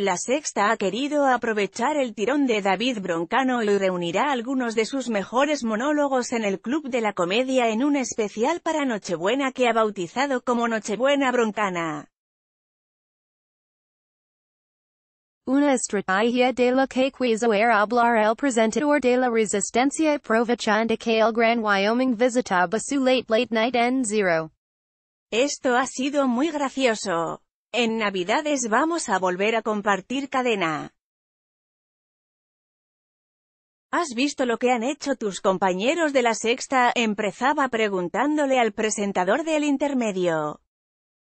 La sexta ha querido aprovechar el tirón de David Broncano y reunirá algunos de sus mejores monólogos en el Club de la Comedia en un especial para Nochebuena que ha bautizado como Nochebuena Broncana. Una de que hablar presentador de la resistencia Wyoming Esto ha sido muy gracioso. En Navidades vamos a volver a compartir cadena. ¿Has visto lo que han hecho tus compañeros de la sexta? Empezaba preguntándole al presentador del intermedio.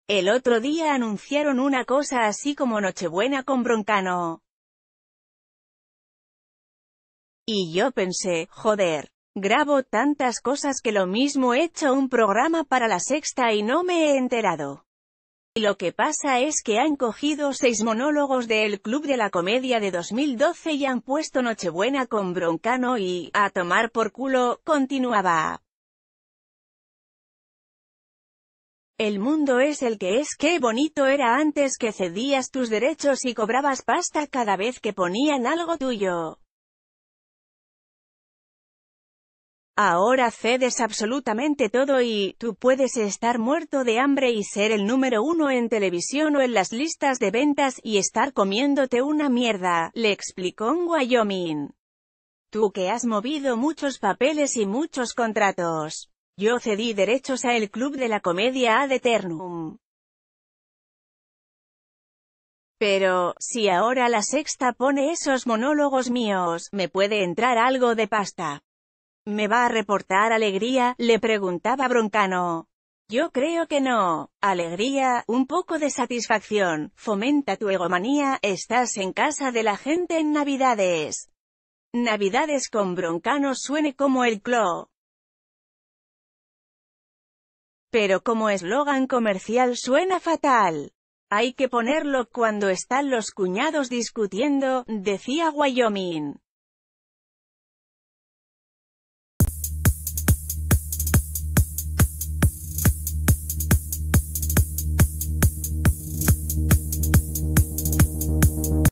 El otro día anunciaron una cosa así como Nochebuena con Broncano. Y yo pensé, joder, grabo tantas cosas que lo mismo he hecho un programa para la sexta y no me he enterado. Lo que pasa es que han cogido seis monólogos de El Club de la Comedia de 2012 y han puesto Nochebuena con Broncano y, a tomar por culo, continuaba. El mundo es el que es, qué bonito era antes que cedías tus derechos y cobrabas pasta cada vez que ponían algo tuyo. Ahora cedes absolutamente todo y, tú puedes estar muerto de hambre y ser el número uno en televisión o en las listas de ventas y estar comiéndote una mierda, le explicó en Wyoming. Tú que has movido muchos papeles y muchos contratos. Yo cedí derechos a el club de la comedia ad eternum. Pero, si ahora la sexta pone esos monólogos míos, me puede entrar algo de pasta. ¿Me va a reportar alegría? le preguntaba Broncano. Yo creo que no. Alegría, un poco de satisfacción, fomenta tu egomanía, estás en casa de la gente en Navidades. Navidades con Broncano suene como el clo. Pero como eslogan comercial suena fatal. Hay que ponerlo cuando están los cuñados discutiendo, decía Wyoming.